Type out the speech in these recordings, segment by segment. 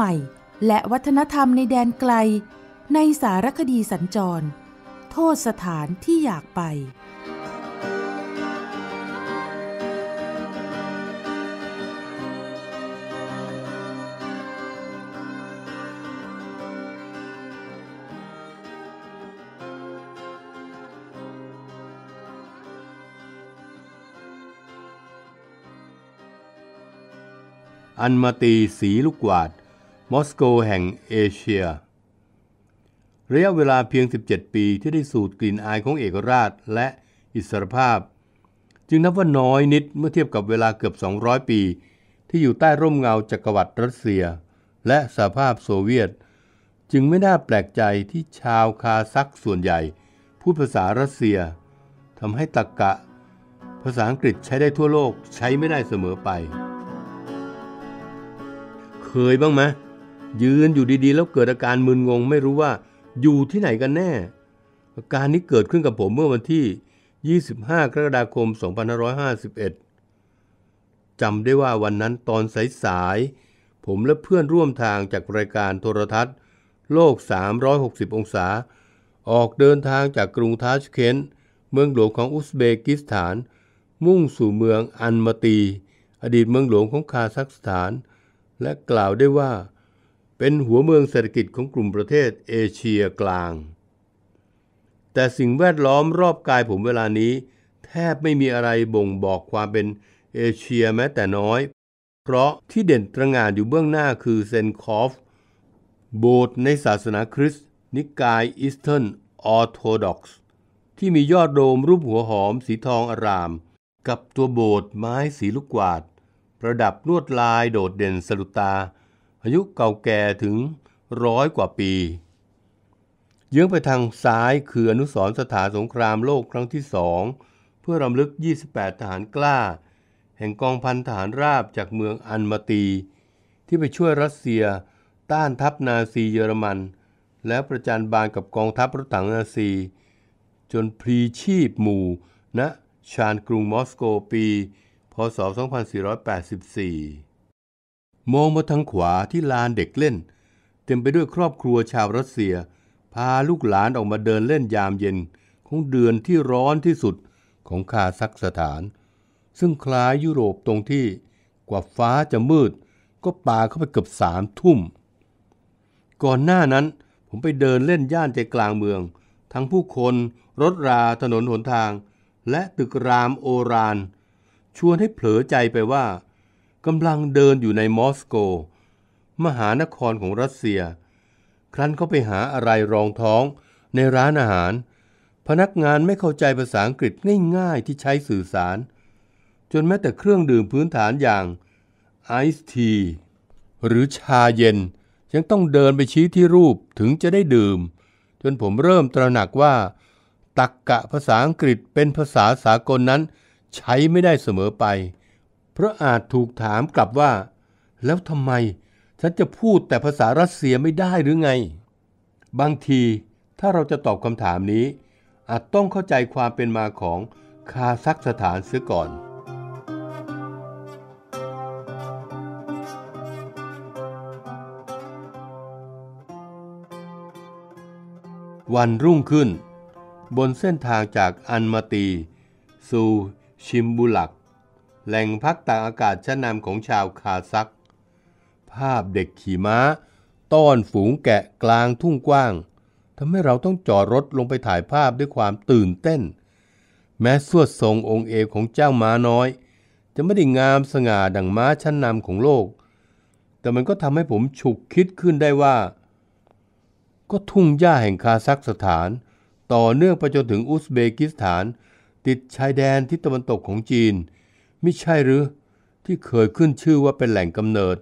ใหม่และวัฒนธรรมในแดนไกลในสารคดีสัญจร โทษสถานที่อยากไป อันมาตีสีลูกกวาดมอสโกแห่งเอเชีย ระยะเวลาเพียง 17 ปีที่ได้สูดกลิ่นอายของเอกราชและอิสรภาพ จึงนับว่าน้อยนิดเมื่อเทียบกับเวลาเกือบ 200 ปี ที่อยู่ใต้ร่มเงาจักรวรรดิรัสเซีย และสหภาพโซเวียต จึงไม่น่าแปลกใจที่ชาวคาซักส่วนใหญ่ พูดภาษารัสเซียทำให้ตะกกะ ภาษาอังกฤษใช้ได้ทั่วโลกใช้ไม่ได้เสมอไป เคยบ้างไหมยืนอยู่ดีๆ แล้วเกิดอาการมึนงงไม่รู้ว่าอยู่ที่ไหนกันแน่ อาการนี้เกิดขึ้นกับผมเมื่อวันที่ 25 กรกฎาคม 2551 จำได้ว่าวันนั้นตอนสาย ๆ ผมและเพื่อนร่วมทางจากรายการโทรทัศน์ โลก 360 องศา ออกเดินทางจากกรุงทาชเคนเมืองหลวงของอุซเบกิสถาน มุ่งสู่เมืองอันมาตี อดีตเมืองหลวงของคาซัคสถาน และกล่าวได้ว่าเป็นหัวเมืองเศรษฐกิจของกลุ่มประเทศเอเชียกลาง แต่สิ่งแวดล้อมรอบกายผมเวลานี้ แทบไม่มีอะไรบ่งบอกความเป็นเอเชียแม้แต่น้อย เพราะที่เด่นตระงานอยู่เบื้องหน้าคือเซนคอฟโบสถ์ในศาสนาคริสต์นิกายอีสเทิร์นออโธดอกซ์ที่มียอดโดมรูปหัวหอมสีทองอาราม กับตัวโบสถ์ไม้สีลูกกวาด ประดับลวดลายโดดเด่นสะดุดตาอายุเก่าแก่ถึงร้อยกว่าปี เยื้องไปทางซ้ายคืออนุสรสถานสงครามโลกครั้งที่สอง เพื่อรำลึก 28ทหารกล้า แห่งกองพันทหารราบจากเมืองอันมาตี ที่ไปช่วยรัสเซียต้านทัพนาซีเยอรมัน และประจานบานกับกองทัพรถถังนาซีจนพลีชีพหมู่ณนะชานกรุงมอสโกปีพศ2484มองมาทางขวาที่ลานเด็กเล่น เต็มไปด้วยครอบครัวชาวรัสเซีย พาลูกหลานออกมาเดินเล่นยามเย็นของเดือนที่ร้อนที่สุดของคาซัคสถาน ซึ่งคล้ายยุโรปตรงที่กว่าฟ้าจะมืด ก็ปาเข้าไปเกือบสามทุ่ม ก่อนหน้านั้นผมไปเดินเล่นย่านใจกลางเมือง ทั้งผู้คนรถราถนนหนทาง และตึกรามโอรานชวนให้เผลอใจไปว่ากำลังเดินอยู่ในมอสโก มหานครของรัสเซีย ครั้นเขาไปหาอะไรรองท้องในร้านอาหาร พนักงานไม่เข้าใจภาษาอังกฤษง่ายๆที่ใช้สื่อสาร จนแม้แต่เครื่องดื่มพื้นฐานอย่างไอซ์ที หรือชาเย็น ยังต้องเดินไปชี้ที่รูปถึงจะได้ดื่ม จนผมเริ่มตระหนักว่า ตักกะภาษาอังกฤษเป็นภาษาสากลนนั้นใช้ไม่ได้เสมอไปเพราะอาจถูกถามกลับว่า แล้วทำไมฉันจะพูดแต่ภาษารัสเซียไม่ได้หรือไง บางทีถ้าเราจะตอบคำถามนี้ อาจต้องเข้าใจความเป็นมาของคาซัคสถานเสียก่อน วันรุ่งขึ้น บนเส้นทางจากอันมาตี สู่ชิมบุลักแหล่งพักตากอากาศชั้นนำของชาวคาซัก ภาพเด็กขี่ม้าต้อนฝูงแกะกลางทุ่งกว้าง ทำให้เราต้องจอดรถลงไปถ่ายภาพด้วยความตื่นเต้น แม้สวดทรงองค์เอวของเจ้าม้าน้อย จะไม่ได้งามสง่าดังม้าชั้นนำของโลก แต่มันก็ทำให้ผมฉุกคิดขึ้นได้ว่า ก็ทุ่งหญ้าแห่งคาซักสถาน ต่อเนื่องไปจนถึงอุซเบกิสถานติดชายแดนทิศตะวันตกของจีนมิใช่หรือที่เคยขึ้นชื่อว่าเป็นแหล่งกำเนิด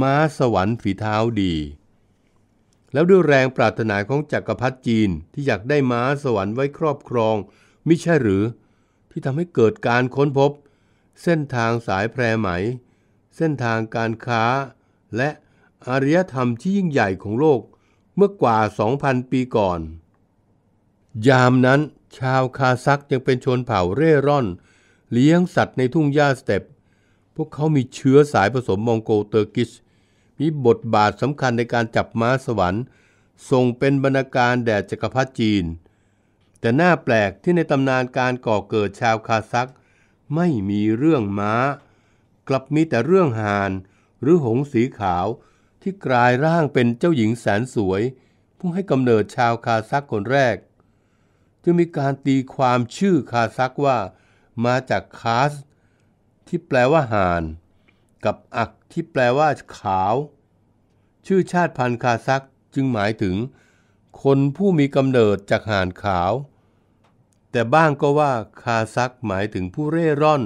ม้าสวรรค์ฝีเท้าดีแล้วด้วยแรงปรารถนาของจักรพรรดิจีนที่อยากได้ม้าสวรรค์ไว้ครอบครอง มิใช่หรือ ที่ทำให้เกิดการค้นพบ เส้นทางสายแพรไหมเส้นทางการค้า และอารยธรรมที่ยิ่งใหญ่ของโลกเมื่อกว่า 2,000 ปีก่อน ยามนั้นชาวคาซักยังเป็นชนเผ่าเร่ร่อนเลี้ยงสัตว์ในทุ่งหญ้าสเต็ปพวกเขามีเชื้อสายผสมมองโกเตอร์กิช มีบทบาทสำคัญในการจับม้าสวรรค์ ส่งเป็นบรรณาการแด่จักรพรรดิจีน แต่หน้าแปลกที่ในตำนานการก่อเกิดชาวคาซักไม่มีเรื่องม้า กลับมีแต่เรื่องหาน หรือหงสีขาวที่กลายร่างเป็นเจ้าหญิงแสนสวย ผู้ให้กำเนิดชาวคาซักคนแรกจึงมีการตีความชื่อคาซักว่ามาจากคาสที่แปลว่าห่าน กับอักที่แปลว่า ขาว ชื่อชาติพันธุ์คาซักจึงหมายถึง คนผู้มีกำเนิดจากห่านขาว แต่บ้างก็ว่าคาซักหมายถึงผู้เร่ร่อน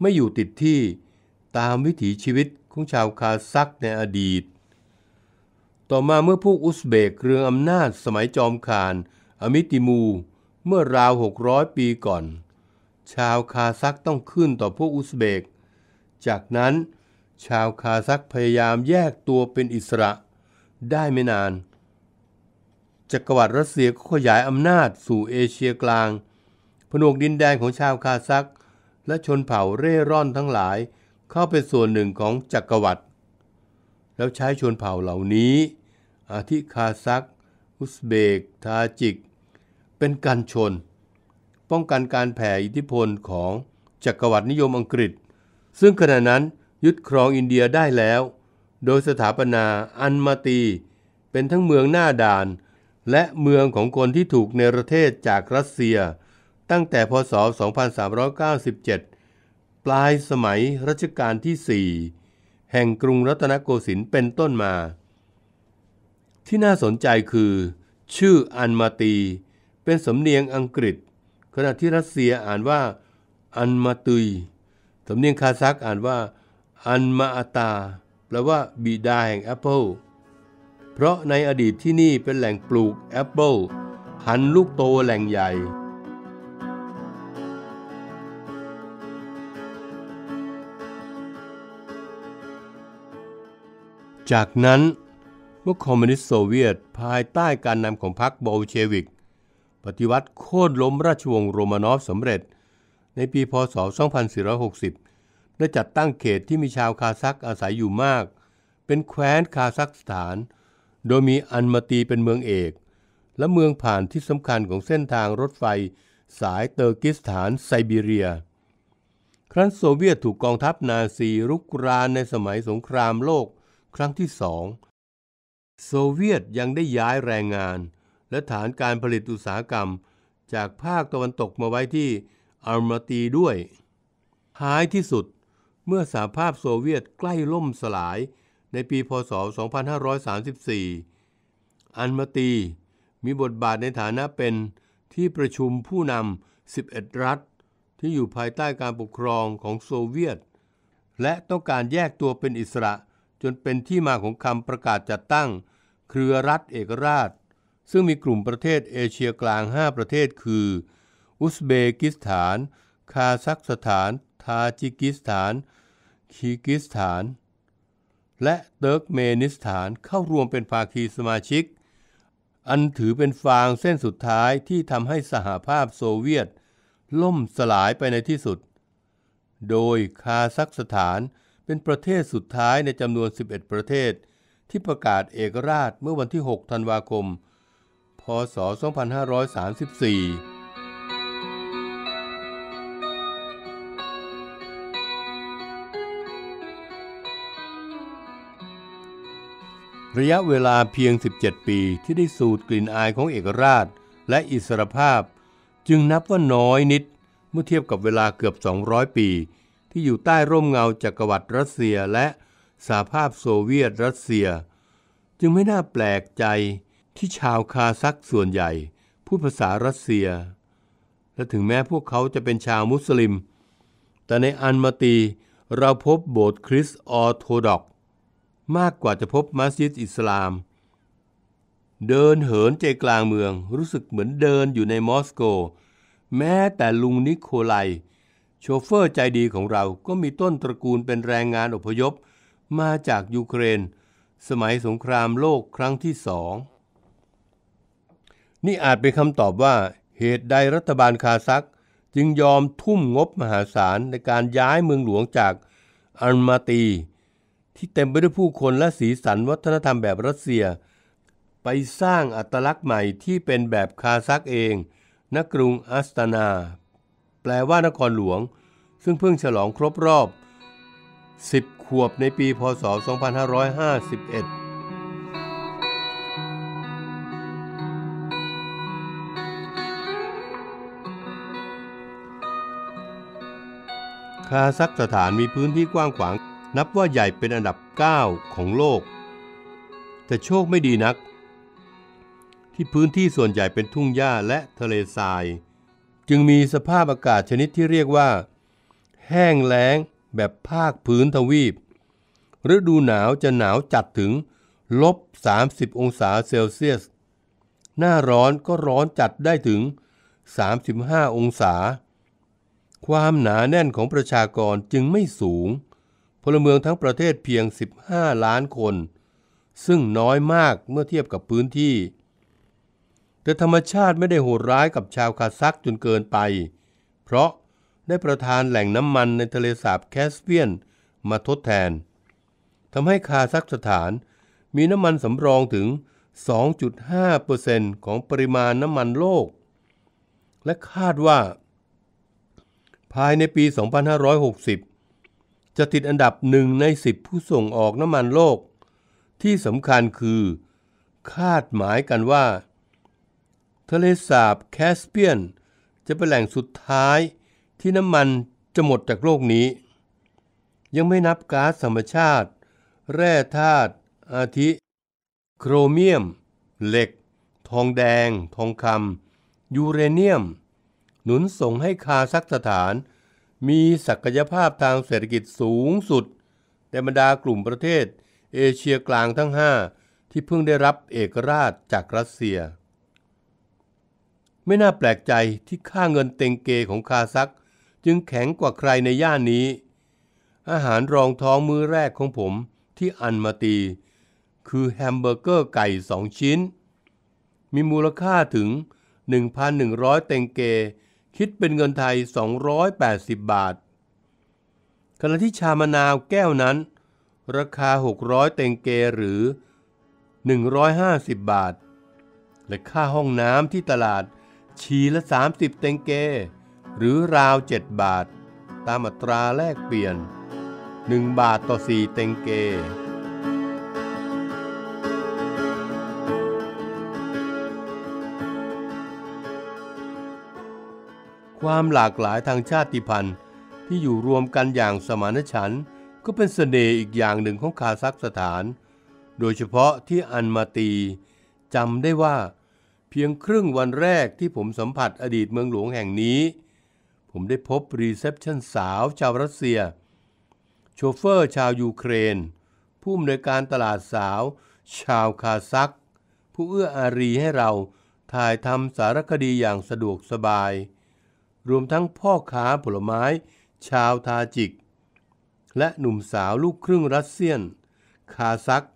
ไม่อยู่ติดที่ ตามวิถีชีวิตของชาวคาซักในอดีต ต่อมาเมื่อพวกอุซเบกเรืองอำนาจสมัยจอมคานอมิติมูเมื่อราว 600 ปีก่อนชาวคาซักต้องขึ้นต่อพวกอุซเบก จากนั้นชาวคาซักพยายามแยกตัวเป็นอิสระได้ไม่นาน จักรวรรดิรัสเซียก็ขยายอำนาจสู่เอเชียกลาง ผนวกดินแดนของชาวคาซักและชนเผ่าเร่ร่อนทั้งหลายเข้าเป็นส่วนหนึ่งของจักรวรรดิแล้วใช้ชนเผ่าเหล่านี้อาทิคาซักอุซเบก ทาจิก เป็นการชนป้องกันการแผ่อิทธิพลของจักรวรรดินิยมอังกฤษ ซึ่งขณะนั้นยึดครองอินเดียได้แล้ว โดยสถาปนาอันมาตี เป็นทั้งเมืองหน้าด่าน และเมืองของคนที่ถูกในประเทศจากรัสเซีย ตั้งแต่พศ 2397 ปลายสมัยรัชกาลที่ 4 แห่งกรุงรัตนโกสินทร์เป็นต้นมา ที่น่าสนใจคือ ชื่ออันมาตี เป็นสำเนียงอังกฤษขณะที่รัสเซียอ่านว่าอันมาตุย สำเนียงคาซักอ่านว่าอันมาอาตา แปลว่าบิดาแห่งแอปเปิลเพราะในอดีตที่นี่เป็นแหล่งปลูกแอปเปิลพันลูกโตแหล่งใหญ่ จากนั้นเมื่อคอมมิวนิสต์โซเวียตภายใต้การนำของพรรคโบลเชวิกปฏิวัติโค่นล้มราชวงศ์โรมานอฟสำเร็จ ในปีพศ 2460 และจัดตั้งเขตที่มีชาวคาซักอาศัยอยู่มาก เป็นแคว้นคาซักสถาน โดยมีอันมาตีเป็นเมืองเอก และเมืองผ่านที่สำคัญของเส้นทางรถไฟสายเตอร์กิสถานไซบีเรีย ครั้นโซเวียตถูกกองทัพนาซีรุกรานในสมัยสงครามโลก ครั้งที่สองโซเวียตยังได้ย้ายแรงงานและฐานการผลิตอุตสาหกรรม จากภาคตะวันตกมาไว้ที่อารมาตีด้วยท้ายที่สุดเมื่อสหภาพโซเวียตใกล้ล่มสลายในปีพศ 2534 อันมาตีมีบทบาทในฐานะเป็นที่ประชุมผู้นำ 11 รัฐ ที่อยู่ภายใต้การปกครองของโซเวียต และต้องการแยกตัวเป็นอิสระจนเป็นที่มาของคำประกาศจัดตั้งเครือรัฐเอกราชซึ่งมีกลุ่มประเทศเอเชียกลาง 5 ประเทศคือ อุซเบกิสถาน คาซัคสถานทาจิกิสถานคีกิสถาน และเติร์กเมนิสถานเข้ารวมเป็นภาคีสมาชิก อันถือเป็นฟางเส้นสุดท้ายที่ทำให้สหภาพโซเวียต ล่มสลายไปในที่สุด โดยคาซัคสถานเป็นประเทศสุดท้ายในจำนวน 11 ประเทศที่ประกาศเอกราชเมื่อวันที่6ธันวาคมพศ 2534 ระยะเวลาเพียง 17 ปีที่ได้สูดกลิ่นอายของเอกราชและอิสรภาพ จึงนับว่าน้อยนิดเมื่อเทียบกับเวลาเกือบ 200 ปี ที่อยู่ใต้ร่มเงาจากักรวรรดิรัสเซียและสหภาพโซเวียตรัสเซีย จึงไม่น่าแปลกใจที่ชาวคาซักส่วนใหญ่ พูดภาษารัสเซีย และถึงแม้พวกเขาจะเป็นชาวมุสลิม แต่ในอันมาตีเราพบโบสถ์คริสต์ออโทดอก มากกว่าจะพบมัสยิดอิสลาม เดินเหินใจกลางเมืองรู้สึกเหมือนเดินอยู่ในมอสโก แม้แต่ลุงนิโคไลโชเฟอร์ใจดีของเราก็มีต้นตระกูลเป็นแรงงานอพยพมาจากยูเครน สมัยสงครามโลกครั้งที่สองนี่อาจเป็นคำตอบว่า เหตุใดรัฐบาลคาซักจึงยอมทุ่มงบมหาศาลในการย้ายเมืองหลวงจากอัลมาตี ที่เต็มไปด้วยผู้คนและสีสันวัฒนธรรมแบบรัสเซีย ไปสร้างอัตลักษณ์ใหม่ที่เป็นแบบคาซักเองนกรุงอัสตานา แปลว่านครหลวง ซึ่งเพิ่งฉลองครบรอบ 10 ขวบในปีพศ 2551คาซัคสถานมีพื้นที่กว้างขวางนับว่าใหญ่เป็นอันดับ 9 ของโลก แต่โชคไม่ดีนัก ที่พื้นที่ส่วนใหญ่เป็นทุ่งหญ้าและทะเลทราย จึงมีสภาพอากาศชนิดที่เรียกว่า แห้งแล้งแบบภาคพื้นทวีปฤดูหนาวจะหนาวจัดถึงลบ 30 องศาเซลเซียส หน้าร้อนก็ร้อนจัดได้ถึง 35 องศาความหนาแน่นของประชากรจึงไม่สูง พลเมืองทั้งประเทศเพียง 15 ล้านคน ซึ่งน้อยมากเมื่อเทียบกับพื้นที่ แต่ธรรมชาติไม่ได้โหดร้ายกับชาวคาซักจนเกินไป เพราะได้ประทานแหล่งน้ำมันในทะเลสาบแคสเปียนมาทดแทนทำให้คาซักสถานมีน้ำมันสำรองถึง 2.5%ของปริมาณน้ำมันโลก และคาดว่าภายในปี 2560 จะติดอันดับหนึ่งใน 10 ผู้ส่งออกน้ำมันโลก ที่สำคัญคือ คาดหมายกันว่า ทะเลสาบแคสเปียน จะเป็นแหล่งสุดท้ายที่น้ำมันจะหมดจากโลกนี้ ยังไม่นับก๊าซธรรมชาติ แร่ธาตุ อาทิ โครเมียม เหล็ก ทองแดง ทองคำ ยูเรเนียมหนุนส่งให้คาซักสถานมีศักยภาพทางเศรษฐกิจสูงสุดในบรรดากลุ่มประเทศเอเชียกลางทั้ง 5 ที่เพิ่งได้รับเอกราชจากรัสเซีย ไม่น่าแปลกใจที่ค่าเงินเต็งเกของคาซักจึงแข็งกว่าใครในย่านนี้ อาหารรองท้องมื้อแรกของผมที่อันมาตี คือแฮมเบอร์เกอร์ไก่สองชิ้นมีมูลค่าถึง 1,100 เต็งเกคิดเป็นเงินไทย 280 บาท ขณะที่ชามะนาวแก้วนั้น ราคา 600 เตงเกหรือ 150 บาท และค่าห้องน้ำที่ตลาดชีละ30 เตงเก หรือราว 7 บาท ตามอัตราแลกเปลี่ยน 1 บาทต่อ 4 เตงเกความหลากหลายทางชาติพันธุ์ที่อยู่รวมกันอย่างสมานฉันท์ก็เป็นเสน่ห์อีกอย่างหนึ่งของคาซัคสถาน โดยเฉพาะที่อันมาตีจำได้ว่า เพียงครึ่งวันแรกที่ผมสัมผัสอดีตเมืองหลวงแห่งนี้ ผมได้พบรีเซพชันสาวชาวรัสเซีย โชเฟอร์ชาวยูเครนผู้อำนวยการตลาดสาว ชาวคาซัคผู้เอื้ออารีให้เราถ่ายทำสารคดีอย่างสะดวกสบายรวมทั้งพ่อค้าผลไม้ชาวทาจิก และหนุ่มสาวลูกครึ่งรัสเซียน คาซัก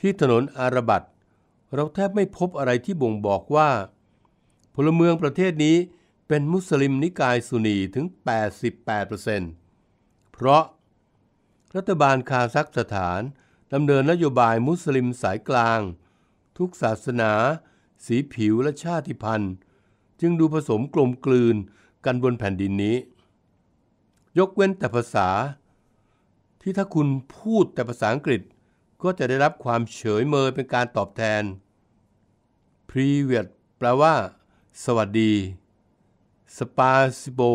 ที่ถนนอารบัตเราแทบไม่พบอะไรที่บ่งบอกว่าพลเมืองประเทศนี้เป็นมุสลิมนิกายสุนีถึง 88%เพราะรัฐบาลคาซักสถานดำเนินนโยบายมุสลิมสายกลาง ทุกศาสนาสีผิวและชาติพันธุ์จึงดูผสมกลมกลืนกันบนแผ่นดินนี้ ยกเว้นแต่ภาษา ที่ถ้าคุณพูดแต่ภาษาอังกฤษ ก็จะได้รับความเฉยเมยเป็นการตอบแทน p r i v i e t แปลว่า สวัสดี s p a s i b o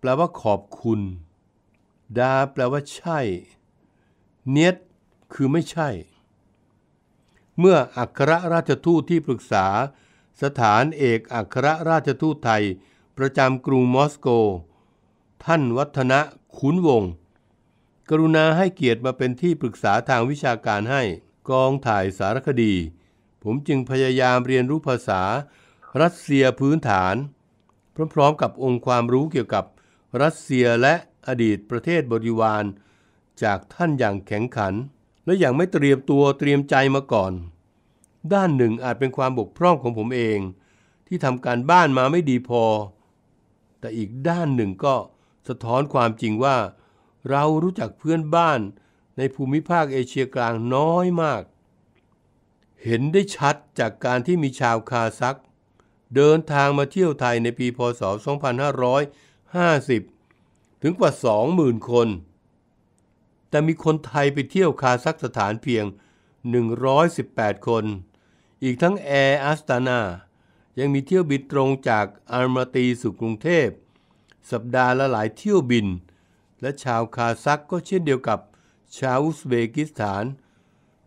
แปลว่าขอบคุณ ดาแปลว่าใช่ เนียตคือไม่ใช่ เมื่ออัครราชทูตที่ปรึกษาสถานเอกอัครราชทูตไทย ประจำกรุงมอสโก ท่านวัฒนะ ขุนวง กรุณาให้เกียรติมาเป็นที่ปรึกษาทางวิชาการให้กองถ่ายสารคดี ผมจึงพยายามเรียนรู้ภาษารัสเซียพื้นฐาน พร้อมๆ กับองค์ความรู้เกี่ยวกับรัสเซียและอดีตประเทศบริวารจากท่านอย่างแข็งขัน และอย่างไม่เตรียมตัวเตรียมใจมาก่อนด้านหนึ่งอาจเป็นความบกพร่องของผมเองที่ทำการบ้านมาไม่ดีพอ แต่อีกด้านหนึ่งก็สะท้อนความจริงว่าเรารู้จักเพื่อนบ้านในภูมิภาคเอเชียกลางน้อยมาก เห็นได้ชัดจากการที่มีชาวคาซักเดินทางมาเที่ยวไทยในปีพศ 2550 ถึงกว่า 20,000 คน แต่มีคนไทยไปเที่ยวคาซักสถานเพียง 118 คนอีกทั้งแอร์อัสตานายังมีเที่ยวบินตรงจากอาร์มาตีสู่กรุงเทพ สัปดาห์ละหลายเที่ยวบิน และชาวคาซักก็เช่นเดียวกับชาวอุซเบกิสถาน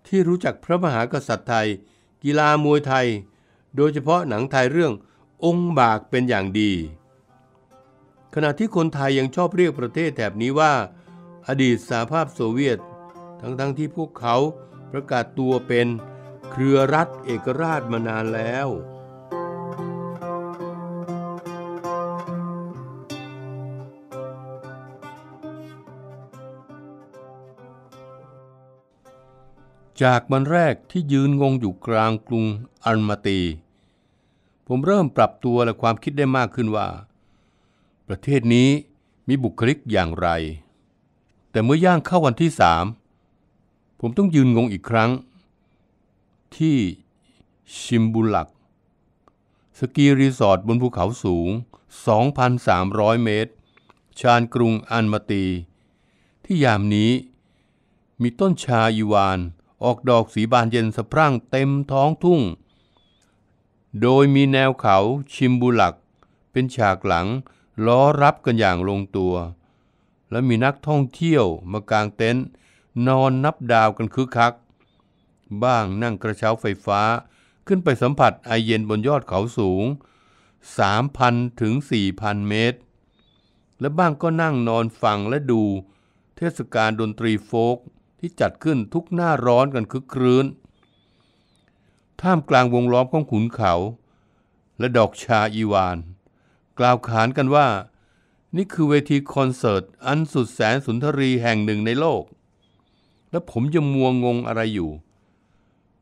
ที่รู้จักพระมหากษัตริย์ไทยกีฬามวยไทย โดยเฉพาะหนังไทยเรื่ององค์บากเป็นอย่างดี ขณะที่คนไทยยังชอบเรียกประเทศแถบนี้ว่า อดีตสหภาพโซเวียตทั้งๆทที่พวกเขาประกาศตัวเป็นเครือรัฐเอกราชมานานแล้ว จากวันแรกที่ยืนงงอยู่กลางกรุงอัลมาตี ผมเริ่มปรับตัวและความคิดได้มากขึ้นว่า ประเทศนี้มีบุคลิกอย่างไร แต่เมื่อย่างเข้าวันที่สาม ผมต้องยืนงงอีกครั้งที่ชิมบุลัก สกีรีสอร์ทบนภูเขาสูง 2,300 เมตร ชานกรุงอันมาตี ที่ยามนี้มีต้นชาอีวานออกดอกสีบานเย็นสะพรั่งเต็มท้องทุ่ง โดยมีแนวเขาชิมบุลักเป็นฉากหลังล้อรับกันอย่างลงตัว และมีนักท่องเที่ยวมากางเต็นท์นอนนับดาวกันคึกคักบ้างนั่งกระเช้าไฟฟ้าขึ้นไปสัมผัสไอเย็นบนยอดเขาสูง3,000ถึง4,000เมตร และบ้างก็นั่งนอนฟังและดูเทศกาลดนตรีโฟกที่จัดขึ้นทุกหน้าร้อนกันคึกครื้น ท่ามกลางวงล้อมของขุนเขา และดอกชาอีวาน กล่าวขานกันว่านี่คือเวทีคอนเสิร์ต อันสุดแสนสุนทรีแห่งหนึ่งในโลก และผมจะมัวงงอะไรอยู่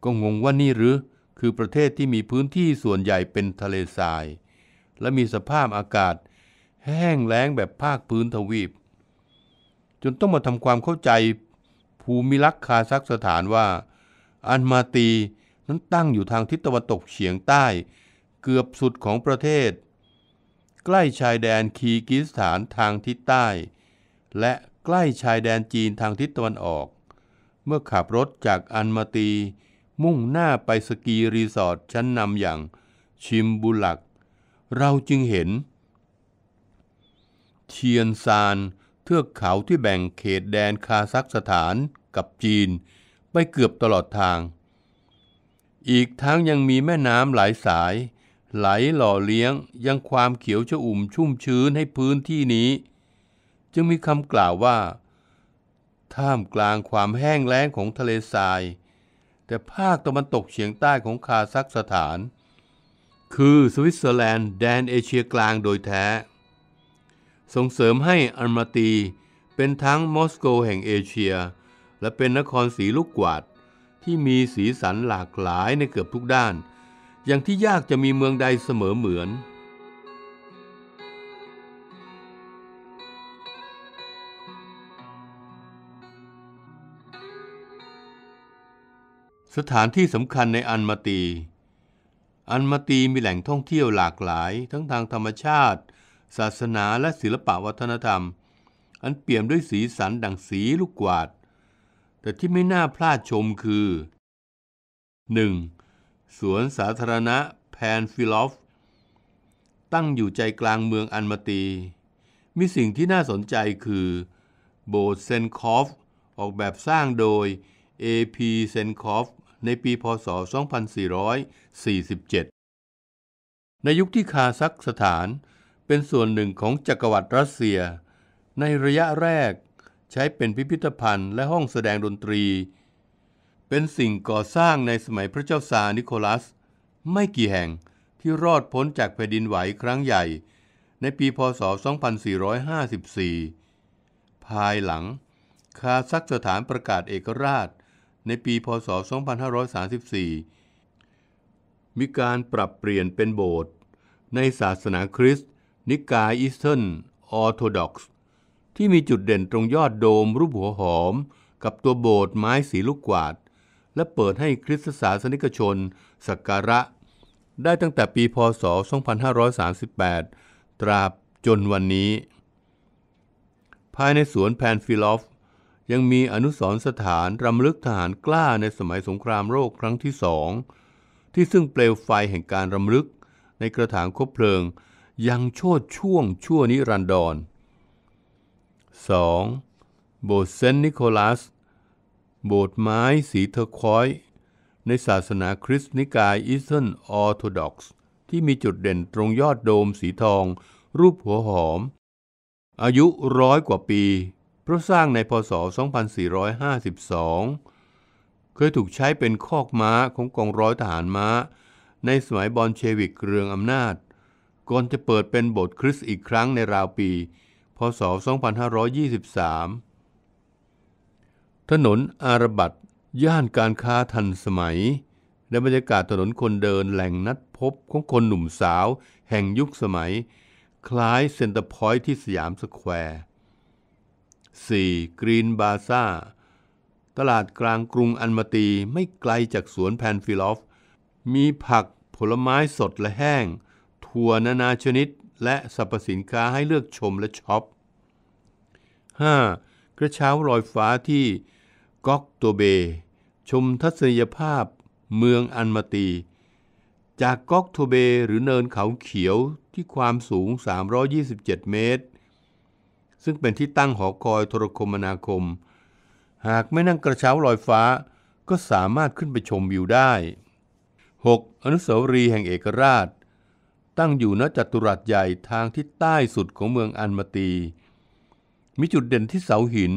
ก็งงว่านี่หรือคือประเทศที่มีพื้นที่ส่วนใหญ่เป็นทะเลทราย และมีสภาพอากาศแห้งแล้งแบบภาคพื้นทวีป จนต้องมาทำความเข้าใจ ภูมิลักษคาซักสถานว่า อันมาตีนั้นตั้งอยู่ทางทิศตะวันตกเฉียงใต้เกือบสุดของประเทศ ใกล้ชายแดนคีกิสถานทางทิศใต้ และใกล้ชายแดนจีนทางทิศตะวันออก เมื่อขับรถจากอันมาตีมุ่งหน้าไปสกีรีสอร์ทชั้นนำอย่างชิมบุลัก เราจึงเห็นเทียนซานเทือกเขาที่แบ่งเขตแดนคาซัคสถานกับจีนไปเกือบตลอดทาง อีกทั้งยังมีแม่น้ำหลายสาย ไหลหล่อเลี้ยงยังความเขียวชอุ่มชุ่มชื้นให้พื้นที่นี้ จึงมีคำกล่าวว่า ท่ามกลางความแห้งแล้งของทะเลทรายแต่ภาคตะวันตกเฉียงใต้ของคาซัคสถาน คือสวิตเซอร์แลนด์แดนเอเชียกลางโดยแท้ ส่งเสริมให้อัลมาตีเป็นทั้งมอสโกแห่งเอเชีย และเป็นนครสีลูกกวาดที่มีสีสันหลากหลายในเกือบทุกด้าน อย่างที่ยากจะมีเมืองใดเสมอเหมือนสถานที่สำคัญในอันมาตี อันมาตีมีแหล่งท่องเที่ยวหลากหลายทั้งทางธรรมชาติ ศาสนาและศิลปวัฒนธรรม อันเปี่ยมด้วยสีสันดังสีลูกกวาด แต่ที่ไม่น่าพลาดชมคือ 1. สวนสาธารณะแพนฟิลอฟตั้งอยู่ใจกลางเมืองอันมาตี มีสิ่งที่น่าสนใจคือโบสถ์เซนคอฟ ออกแบบสร้างโดย A.P. เซนคอฟในปีพศ 2447 ในยุคที่คาซักสถานเป็นส่วนหนึ่งของจักรวรรดิรัสเซีย ในระยะแรกใช้เป็นพิพิธภัณฑ์และห้องแสดงดนตรี เป็นสิ่งก่อสร้างในสมัยพระเจ้าซานิโคลัส ไม่กี่แห่งที่รอดพ้นจากแผ่นดินไหวครั้งใหญ่ ในปีพศ 2454 ภายหลังคาซักสถานประกาศเอกราชในปีพศ 2534 มีการปรับเปลี่ยนเป็นโบสถ์ในศาสนาคริสต์นิกายอีสเทิร์นออร์โธดอกซ์ที่มีจุดเด่นตรงยอดโดมรูปหัวหอมกับตัวโบสถ์ไม้สีลูกกวาด และเปิดให้คริสตศาสนิกชนสักการะ ได้ตั้งแต่ปีพศ 2538 ตราบจนวันนี้ ภายในสวนแพนฟิลอฟยังมีอนุสรสถานรำลึกทหารกล้าในสมัยสงครามโลกครั้งที่สอง ที่ซึ่งเปลวไฟแห่งการรำลึกในกระถางคบเพลิง ยังโชดช่วงชั่วนิรันดร 2. โบสถ์เซนต์นิโคลัสโบสถ์ไม้สีเทอร์คอย ในศาสนาคริสต์นิกายอีสเทิร์นออร์โธดอกซ์ ที่มีจุดเด่นตรงยอดโดมสีทองรูปหัวหอม อายุร้อยกว่าปีพราะสร้างในพศ 2452 เคยถูกใช้เป็นคอกม้าของกองร้อยทหารม้า ในสมัยบอลเชวิกเรืองอำนาจ ก่อนจะเปิดเป็นโบสถ์คริสต์อีกครั้งในราวปี พศ 2523 ถนนอารบัตย่านการค้าทันสมัย และบรรยากาศถนนคนเดินแหล่งนัดพบของคนหนุ่มสาวแห่งยุคสมัย คล้ายเซ็นเตอร์พอยท์ที่สยามสแควร์ 4. กรีนบาซ่าตลาดกลางกรุงอันมาตีไม่ไกลจากสวนแพนฟิลอฟ มีผักผลไม้สดและแห้ง ถั่วนานาชนิดและสรรพสินค้าให้เลือกชมและช็อป 5. กระเช้าลอยฟ้าที่ก็อกตัวเบชมทัศนียภาพเมืองอันมาตี จากก็อกัวเบ หรือเนินเขาเขียวที่ความสูง 327 เมตรซึ่งเป็นที่ตั้งหอคอยโทรคมนาคม หากไม่นั่งกระเช้าลอยฟ้าก็สามารถขึ้นไปชมวิวได้ 6. อนุสาวรีย์แห่งเอกราช ตั้งอยู่ณจัตุรัสใหญ่ทางที่ใต้สุดของเมืองอันมาตี มีจุดเด่นที่เสาหิน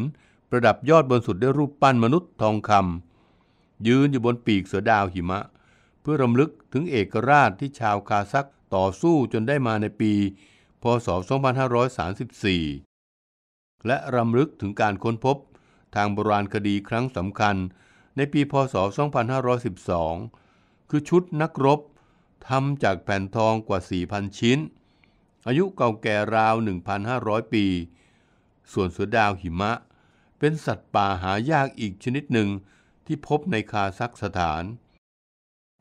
ประดับยอดบนสุดด้วยรูปปั้นมนุษย์ทองคำยืนอยู่บนปีกเสือดาวหิมะ เพื่อรำลึกถึงเอกราชที่ชาวคาซักต่อสู้จนได้มาในปี พศ 2534และรำลึกถึงการค้นพบทางโบราณคดีครั้งสำคัญในปีพศ 2512 คือชุดนักรบทำจากแผ่นทองกว่า 4,000 ชิ้น อายุเก่าแก่ราว 1,500 ปี ส่วนเสือดาวหิมะ เป็นสัตว์ป่าหายากอีกชนิดหนึ่งที่พบในคาซักสถาน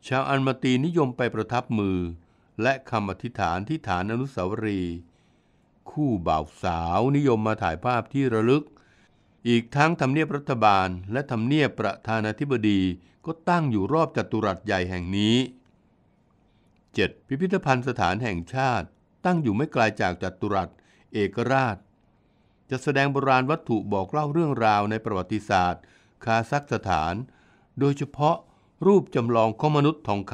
ชาวอันมาตีนิยมไปประทับมือ และคำอธิษฐานที่ฐานอนุสาวรีย์คู่บ่าวสาวนิยมมาถ่ายภาพที่ระลึก อีกทั้งทำเนียบรัฐบาล และทำเนียบประธานาธิบดีก็ตั้งอยู่รอบจัตุรัสใหญ่แห่งนี้ 7. พิพิธภัณฑ์สถานแห่งชาติตั้งอยู่ไม่ไกลาจากจัตุรัส เอกราช จะแสดงโบราณวัตถุบอกเล่าเรื่องราวในประวัติศาสตร์ คาซักสถาน โดยเฉพาะรูปจำลองของมนุษย์ทองค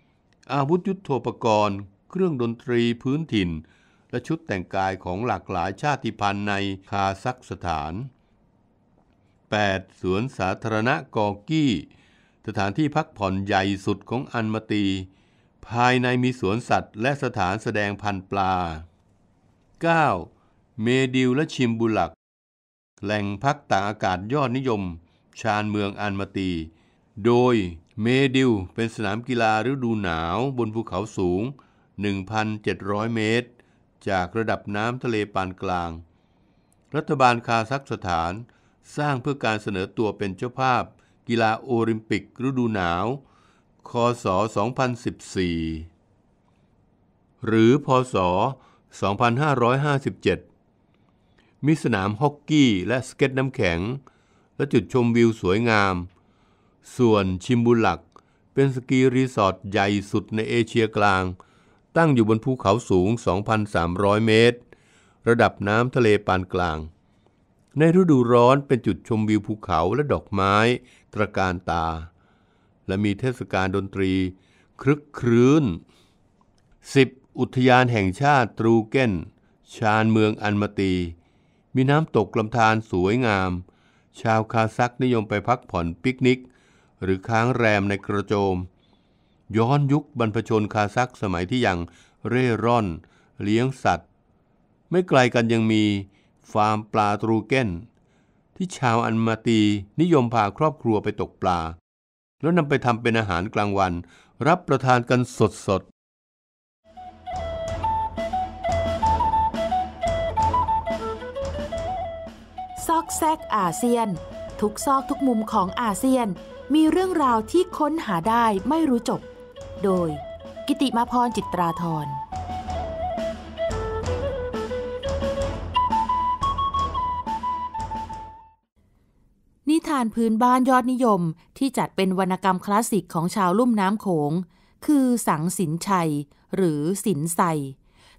ำอาวุธยุโทโธปกรณ์ เครื่องดนตรีพื้นถิ่นและชุดแต่งกายของหลากหลายชาติพันธุ์ในคาซัคสถาน 8. สวนสาธารณะกอกี้ สถานที่พักผ่อนใหญ่สุดของอันมาตี ภายในมีสวนสัตว์และสถานแสดงพันธุ์ปลา 9. เมดิวและชิมบุลัก แหล่งพักต่างอากาศยอดนิยม ชานเมืองอันมาตี โดยเมดิวเป็นสนามกีฬาฤดูหนาวบนภูเขาสูง 1,700 เมตรจากระดับน้ำทะเลปานกลาง รัฐบาลคาซัคสถานสร้างเพื่อการเสนอตัวเป็นเจ้าภาพ กีฬาโอลิมปิกฤดูหนาว คศ 2014 หรือ พศ 2557 มีสนามฮอกกี้และสเก็ตน้ำแข็ง และจุดชมวิวสวยงาม ส่วนชิมบุลักเป็นสกีรีสอร์ทใหญ่สุดในเอเชียกลางตั้งอยู่บนภูเขาสูง 2,300 เมตร ระดับน้ำทะเลปานกลาง ในฤดูร้อนเป็นจุดชมวิวภูเขาและดอกไม้ ตระการตา และมีเทศกาลดนตรีครึกครื้น 10. อุทยานแห่งชาติตรูเก้นชานเมืองอันมาตี มีน้ำตกลำธารสวยงาม ชาวคาซักนิยมไปพักผ่อนปิกนิก หรือค้างแรมในกระโจมย้อนยุคบรรพชนคาซักสมัยที่ยังเร่ร่อน เลี้ยงสัตว์ ไม่ไกลกันยังมีฟาร์มปลาตรูเก้นที่ชาวอันมาตีนิยมพาครอบครัวไปตกปลา แล้วนำไปทำเป็นอาหารกลางวัน รับประทานกันสดสดซอกแซกอาเซียน ทุกซอกทุกมุมของอาเซียนมีเรื่องราวที่ค้นหาได้ไม่รู้จบโดยกิติมาพรจิตราธรนิทานพื้นบ้านยอดนิยมที่จัดเป็นวรรณกรรมคลาสสิกของชาวลุ่มน้ำโขง คือสังสินชัยหรือสินใส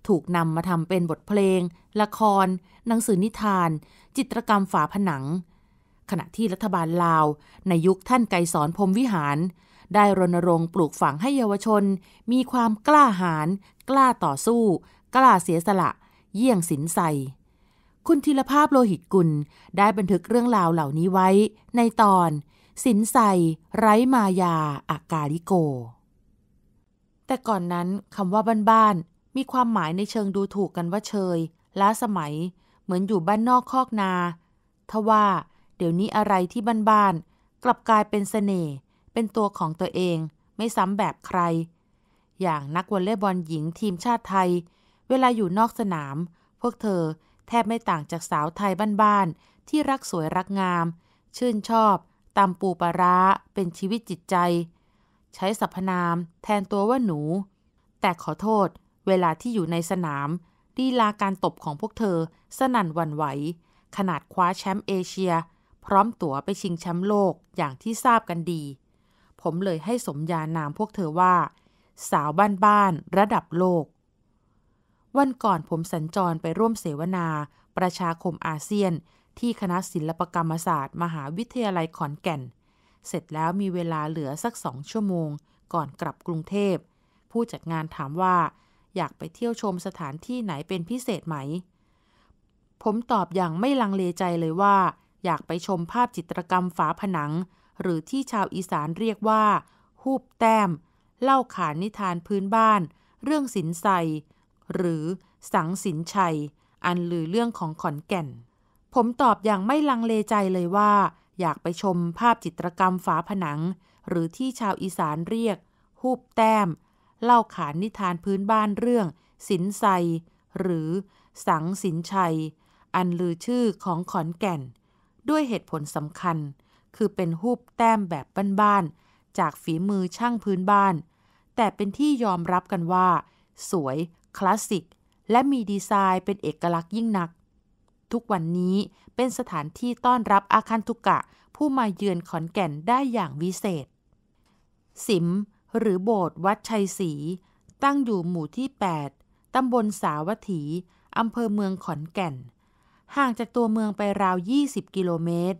ถูกนำมาทำเป็นบทเพลง ละคร หนังสือนิทาน จิตรกรรมฝาผนัง ขณะที่รัฐบาลลาว ในยุคท่านไกรสอนพรมวิหารได้รณรงค์ปลูกฝังให้เยาวชน มีความกล้าหาญ กล้าต่อสู้ กล้าเสียสละ เยี่ยงสินใส คุณธีรภาพโลหิตกุล ได้บันทึกเรื่องราวเหล่านี้ไว้ในตอน สินใส ไร้มายา อากาลิโก แต่ก่อนนั้นคำว่าบ้านๆมีความหมายในเชิงดูถูกกันว่าเชย ล้าสมัย เหมือนอยู่บ้านนอกคอกนา ทว่า เดี๋ยวนี้อะไรที่บ้านๆกลับกลายเป็นสเสน่ห์เป็นตัวของตัวเองไม่ซ้ำแบบใคร อย่างนักวอลเลย์บอลหญิงทีมชาติไทย เวลาอยู่นอกสนาม พวกเธอแทบไม่ต่างจากสาวไทยบ้านๆที่รักสวยรักงาม ชื่นชอบตำปูปาระาเป็นชีวิตจิตใจ ใช้สรรพนามแทนตัวว่าหนู แต่ขอโทษ เวลาที่อยู่ในสนาม ดีลาการตบของพวกเธอ สนั่นวันไหว ขนาดคว้าแชมป์เอเชีย พร้อมตั๋วไปชิงแชมป์โลกอย่างที่ทราบกันดีผมเลยให้สมญานามพวกเธอว่า สาวบ้านๆระดับโลก วันก่อนผมสัญจรไปร่วมเสวนา ประชาคมอาเซียน ที่คณะศิลปกรรมศาสตร์มหาวิทยาลัยขอนแก่น เสร็จแล้วมีเวลาเหลือสักสองชั่วโมง ก่อนกลับกรุงเทพ ผู้จัดงานถามว่า อยากไปเที่ยวชมสถานที่ไหนเป็นพิเศษไหม ผมตอบอย่างไม่ลังเลใจเลยว่า อยากไปชมภาพจิตรกรรมฝาผนังหรือที่ชาวอีสานเรียกว่าหูบแต้ม เล่าขานนิทานพื้นบ้าน เรื่องสินใส หรือสังสินชัย อันลือเรื่องของขอนแก่น ผมตอบอย่างไม่ลังเลใจเลยว่า อยากไปชมภาพจิตรกรรมฝาผนัง หรือที่ชาวอีสานเรียกหูบแต้ม เล่าขานนิทานพื้นบ้านเรื่อง สินใส หรือสังสินชัย อันลือชื่อของขอนแก่น ด้วยเหตุผลสำคัญคือเป็นหูบแต้มแบบบ้านๆ จากฝีมือช่างพื้นบ้าน แต่เป็นที่ยอมรับกันว่า สวย คลาสสิก และมีดีไซน์เป็นเอกลักษณ์ยิ่งนัก ทุกวันนี้เป็นสถานที่ต้อนรับอาคันทุกะผู้มาเยือนขอนแก่นได้อย่างวิเศษ สิมหรือโบสถ์วัดชัยศรีตั้งอยู่หมู่ที่ 8 ตำบลสาวัตถี อำเภอเมืองขอนแก่น ห่างจากตัวเมืองไปราว 20 กิโลเมตร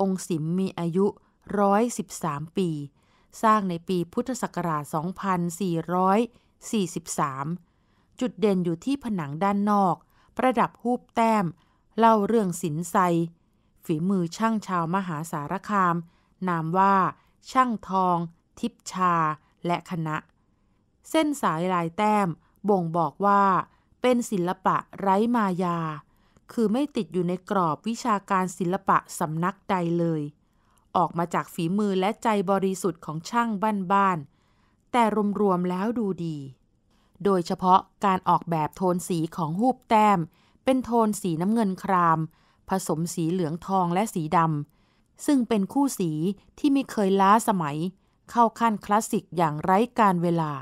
องค์สิมมีอายุ113ปี สร้างในปีพุทธศักราช 2443 จุดเด่นอยู่ที่ผนังด้านนอก ประดับหูปแต้ม เล่าเรื่องศิลไซฝีมือช่างชาวมหาสารคาม นามว่าช่างทอง ทิพชาและคณะ เส้นสายลายแต้ม บ่งบอกว่า เป็นศิลปะไร้มายาคือไม่ติดอยู่ในกรอบวิชาการศิลปะสำนักใดเลย ออกมาจากฝีมือและใจบริสุทธิ์ของช่างบ้านๆ แต่รวมๆแล้วดูดี โดยเฉพาะการออกแบบโทนสีของหูบแต้ม เป็นโทนสีน้ำเงินคราม ผสมสีเหลืองทองและสีดำซึ่งเป็นคู่สีที่ไม่เคยล้าสมัย เข้าขั้นคลาสสิกอย่างไร้การเวลา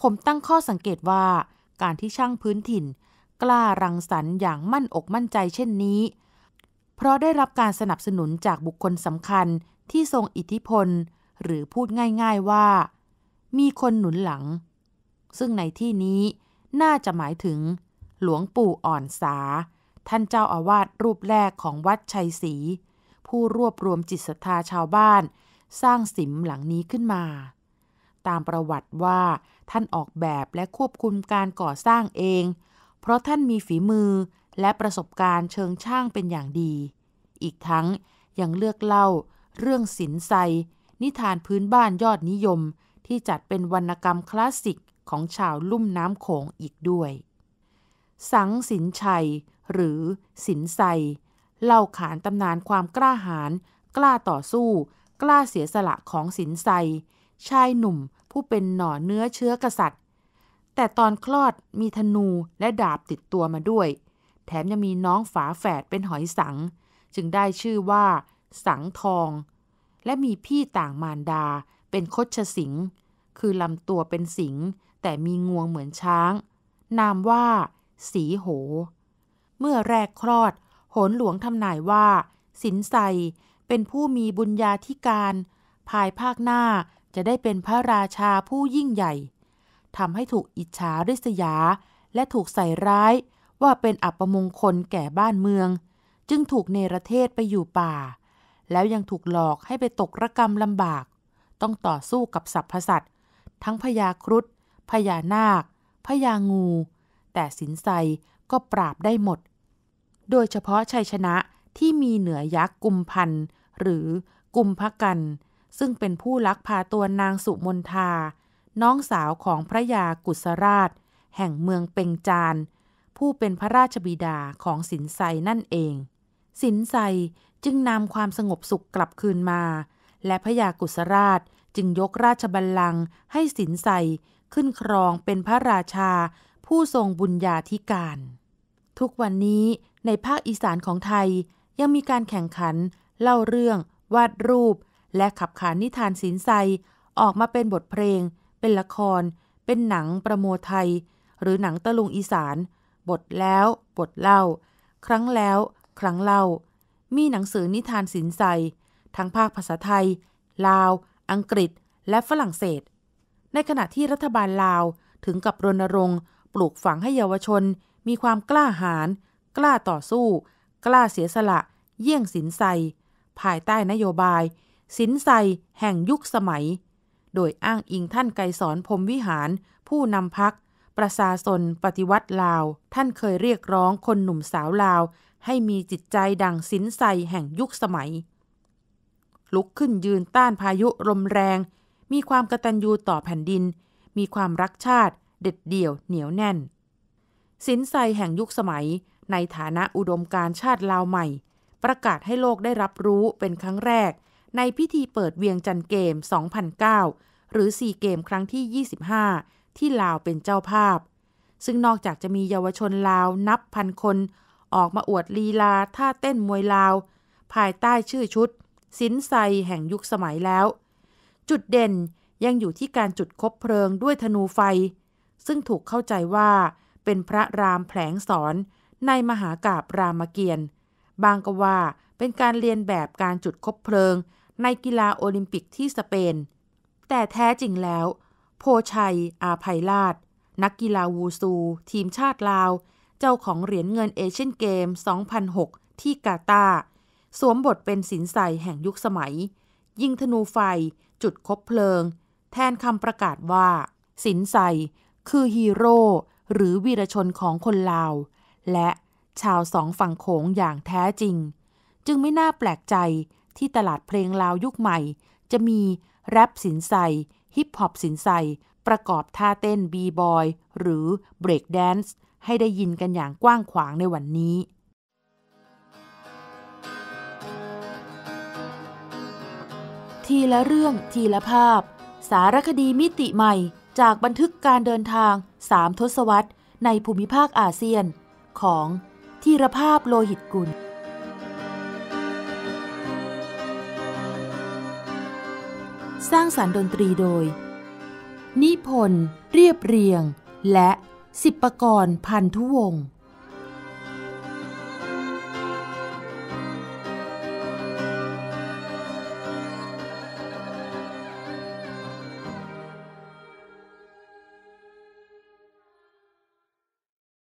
ผมตั้งข้อสังเกตว่าการที่ช่างพื้นถิ่นกล้ารังสรรค์อย่างมั่นอกมั่นใจเช่นนี้ เพราะได้รับการสนับสนุนจากบุคคลสำคัญที่ทรงอิทธิพล หรือพูดง่ายๆว่า มีคนหนุนหลัง ซึ่งในที่นี้น่าจะหมายถึง หลวงปู่อ่อนสา ท่านเจ้าอาวาสรูปแรกของวัดชัยศรีผู้รวบรวมจิตศรัทธาชาวบ้านสร้างสิมหลังนี้ขึ้นมา ตามประวัติว่า ท่านออกแบบและควบคุมการก่อสร้างเองเพราะท่านมีฝีมือและประสบการณ์เชิงช่างเป็นอย่างดี อีกทั้งยังเลือกเล่า เรื่องศิลไซนิทานพื้นบ้านยอดนิยมที่จัดเป็นวรรณกรรมคลาสสิกของชาวลุ่มน้ำโขงอีกด้วย สังสินชัย หรือสินไซเล่าขานตำนานความกล้าหาญกล้าต่อสู้ กล้าเสียสละของสินไซชายหนุ่มผู้เป็นหน่อเนื้อเชื้อกษัตริยแต่ตอนคลอดมีธนูและดาบติดตัวมาด้วย แถมยังมีน้องฝาแฝดเป็นหอยสัง จึงได้ชื่อว่าสังทอง และมีพี่ต่างมารดาเป็นคดชสิง คือลำตัวเป็นสิงแต่มีงวงเหมือนช้าง นามว่าสีโห เมื่อแรกคลอด โหนหลวงทำนายว่า สินไซเป็นผู้มีบุญญาธิการ ภายภาคหน้าจะได้เป็นพระราชาผู้ยิ่งใหญ่ทำให้ถูกอิจฉาริษยา และถูกใส่ร้ายว่าเป็นอัปมงคลแก่บ้านเมือง จึงถูกเนรเทศไปอยู่ป่า แล้วยังถูกหลอกให้ไปตกระกรรมลำบาก ต้องต่อสู้กับสัรพสัตทั้งพญาครุฑพญานาคพญางู แต่สินไซก็ปราบได้หมด โดยเฉพาะชัยชนะที่มีเหนือยักษ์กุมพันหรือกุมพกัน ซึ่งเป็นผู้ลักพาตัวนางสุมนทาน้องสาวของพระยากุศราชแห่งเมืองเปงจาน ผู้เป็นพระราชบิดาของสินไซนั่นเอง สินไซจึงนำความสงบสุขกลับคืนมา และพระยากุศราชจึงยกราชบัลลังก์ให้สินไซขึ้นครองเป็นพระราชา ผู้ทรงบุญญาธิการ ทุกวันนี้ในภาคอีสานของไทยยังมีการแข่งขันเล่าเรื่อง วาดรูป และขับขานนิทานสินไซออกมาเป็นบทเพลงเป็นละคร เป็นหนังประโมไทย หรือหนังตะลุงอีสาน บทแล้ว บทเล่า ครั้งแล้ว ครั้งเล่า มีหนังสือนิทานสินใส ทั้งภาคภาษาไทย ลาว อังกฤษ และฝรั่งเศส ในขณะที่รัฐบาลลาว ถึงกับรณรงค์ ปลูกฝังให้เยาวชน มีความกล้าหาญ กล้าต่อสู้ กล้าเสียสละ เยี่ยงสินใสภายใต้นโยบายสินใสแห่งยุคสมัยโดยอ้างอิงท่านไกสอนพรมวิหาร ผู้นำพัก ประชาสนปฏิวัติลาวท่านเคยเรียกร้องคนหนุ่มสาวลาว ให้มีจิตใจดังสินใสแห่งยุคสมัย ลุกขึ้นยืนต้านพายุลมแรง มีความกตัญญูต่อแผ่นดิน มีความรักชาติเด็ดเดี่ยว เหนียวแน่นสินใสแห่งยุคสมัย ในฐานะอุดมการชาติลาวใหม่ ประกาศให้โลกได้รับรู้เป็นครั้งแรกในพิธีเปิดเวียงจันเกม 2009 หรือ4เกมครั้งที่ 25 ที่ลาวเป็นเจ้าภาพ ซึ่งนอกจากจะมีเยาวชนลาวนับพันคน ออกมาอวดลีลาท่าเต้นมวยลาว ภายใต้ชื่อชุด สินไซแห่งยุคสมัยแล้ว จุดเด่นยังอยู่ที่การจุดคบเพลิงด้วยธนูไฟ ซึ่งถูกเข้าใจว่า เป็นพระรามแผลงสอนในมหากาบรามเกียรติ์บางก็ว่าเป็นการเรียนแบบการจุดคบเพลิงในกีฬาโอลิมปิกที่สเปน แต่แท้จริงแล้ว โพชัย อาภัยลาดนักกีฬาวูซู ทีมชาติลาว เจ้าของเหรียญเงินเอเชียนเกม 2006 ที่กาตา สวมบทเป็นสินใสแห่งยุคสมัย ยิงธนูไฟจุดคบเพลิง แทนคำประกาศว่า สินใสคือฮีโร่ หรือวีรชนของคนลาว และชาวสองฝั่งโขงอย่างแท้จริง จึงไม่น่าแปลกใจที่ตลาดเพลงลาวยุคใหม่ จะมีแรปสินไซฮิปฮอปสินไซประกอบท่าเต้นบีบอย หรือเบรกแดนซ์ให้ได้ยินกันอย่างกว้างขวางในวันนี้ ทีละเรื่องทีละภาพ สารคดีมิติใหม่จากบันทึกการเดินทางสามทศวรรษ ในภูมิภาคอาเซียน ของทีรภาพโลหิตกุลสร้างสารรค์ดนตรีโดย นิพนธ์เรียบเรียงและสิบประกรพันธุวงศ์